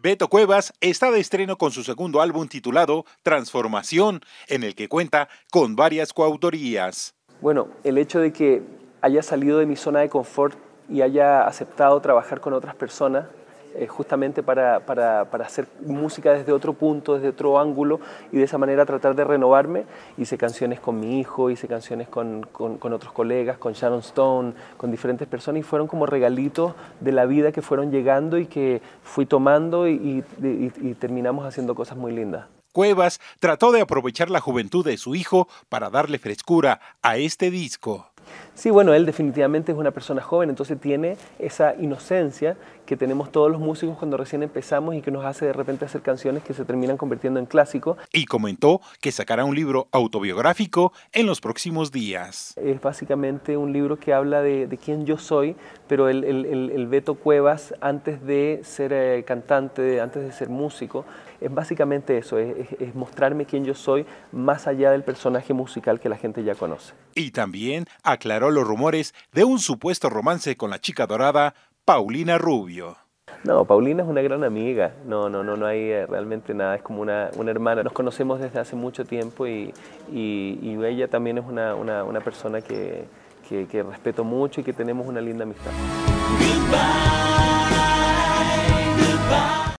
Beto Cuevas está de estreno con su segundo álbum titulado Transformación, en el que cuenta con varias coautorías. Bueno, el hecho de que haya salido de mi zona de confort y haya aceptado trabajar con otras personas eh, justamente para, hacer música desde otro punto, desde otro ángulo y de esa manera tratar de renovarme. Hice canciones con mi hijo, hice canciones con, otros colegas, con Sharon Stone, con diferentes personas y fueron como regalitos de la vida que fueron llegando y que fui tomando y terminamos haciendo cosas muy lindas cuevas, trató de aprovechar la juventud de su hijo para darle frescura a este disco. Sí, bueno, él definitivamente es una persona joven, entonces tiene esa inocencia que tenemos todos los músicos cuando recién empezamos y que nos hace de repente hacer canciones que se terminan convirtiendo en clásicos. Y comentó que sacará un libro autobiográfico en los próximos días. Es básicamente un libro que habla de, quién yo soy, pero el, el, Beto Cuevas antes de ser eh, cantante, antes de ser músico, es básicamente eso, es, es, mostrarme quién yo soy más allá del personaje musical que la gente ya conoce. Y también aclaró los rumores de un supuesto romance con la chica dorada, Paulina Rubio. No, Paulina es una gran amiga. No, no, no, no hay eh, realmente nada. Es como una, hermana. Nos conocemos desde hace mucho tiempo y, ella también es una, persona que, respeto mucho y que tenemos una linda amistad.